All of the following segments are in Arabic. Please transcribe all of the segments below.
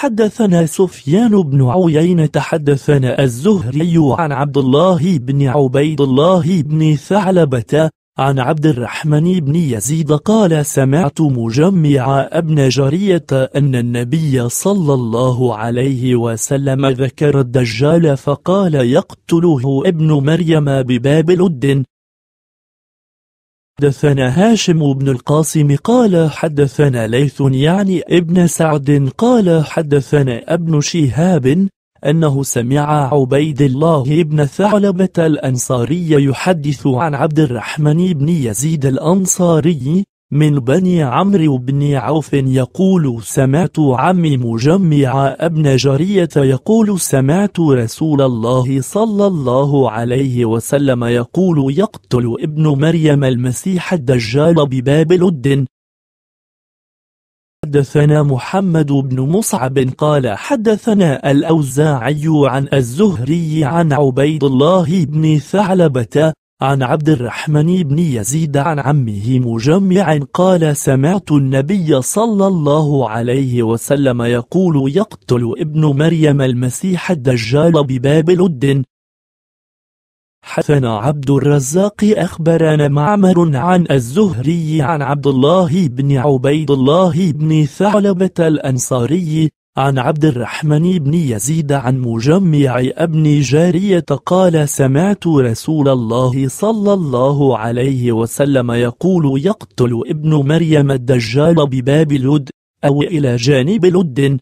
حدثنا سفيان بن عيينة حدثنا الزهري عن عبد الله بن عبيد الله بن ثعلبة عن عبد الرحمن بن يزيد قال سمعت مجمع ابن جرية أن النبي صلى الله عليه وسلم ذكر الدجال فقال يقتله ابن مريم بباب الدن حدثنا هاشم بن القاسم قال حدثنا ليث يعني ابن سعد قال حدثنا ابن شهاب أنه سمع عبيد الله بن ثعلبة الأنصاري يحدث عن عبد الرحمن بن يزيد الأنصاري من بني عمرو بن عوف يقول سمعت عمي مجمع ابن جرية يقول سمعت رسول الله صلى الله عليه وسلم يقول يقتل ابن مريم المسيح الدجال بباب لد حدثنا محمد بن مصعب قال حدثنا الأوزاعي عن الزهري عن عبيد الله بن ثعلبة عن عبد الرحمن بن يزيد عن عمه مجمع قال سمعت النبي صلى الله عليه وسلم يقول يقتل ابن مريم المسيح الدجال بباب لد حثنا عبد الرزاق أخبرنا معمر عن الزهري عن عبد الله بن عبيد الله بن ثعلبة الأنصاري عن عبد الرحمن بن يزيد عن مجمع ابن جارية قال سمعت رسول الله صلى الله عليه وسلم يقول يقتل ابن مريم الدجال بباب لد أو إلى جانب لد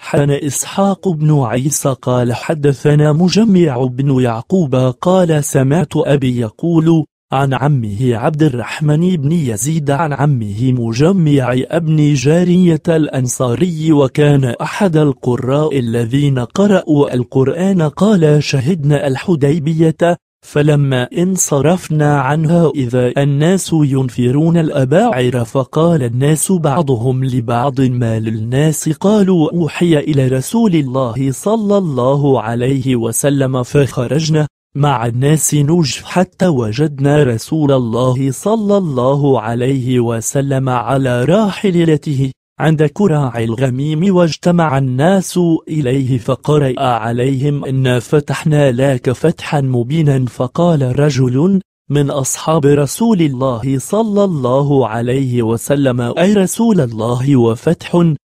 حن إسحاق بن عيسى قال حدثنا مجمع بن يعقوب قال سمعت أبي يقول عن عمه عبد الرحمن بن يزيد عن عمه مجمع ابن جارية الأنصاري وكان أحد القراء الذين قرأوا القرآن قال شهدنا الحديبية فلما انصرفنا عنها إذا الناس ينفرون الأباعر فقال الناس بعضهم لبعض ما للناس قالوا أوحي إلى رسول الله صلى الله عليه وسلم فخرجنا مع الناس نجح حتى وجدنا رسول الله صلى الله عليه وسلم على راحلته عند كراع الغميم واجتمع الناس إليه فقرأ عليهم إن فتحنا لك فتحا مبينا فقال رجل من أصحاب رسول الله صلى الله عليه وسلم أي رسول الله وفتح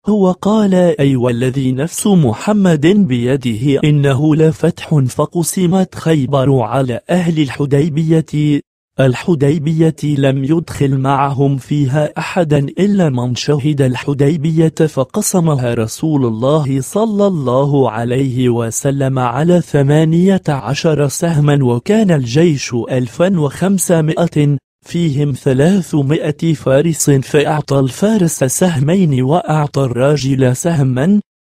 هو قال أي والذي نفس محمد بيده إنه لفتح فقسمت خيبر على أهل الحديبية الحديبية لم يدخل معهم فيها أحدا إلا من شهد الحديبية فقسمها رسول الله صلى الله عليه وسلم على ثمانية عشر سهما وكان الجيش ألفا وخمسمائة فيهم ثلاثمائة فارس فأعطى الفارس سهمين وأعطى الراجل سهما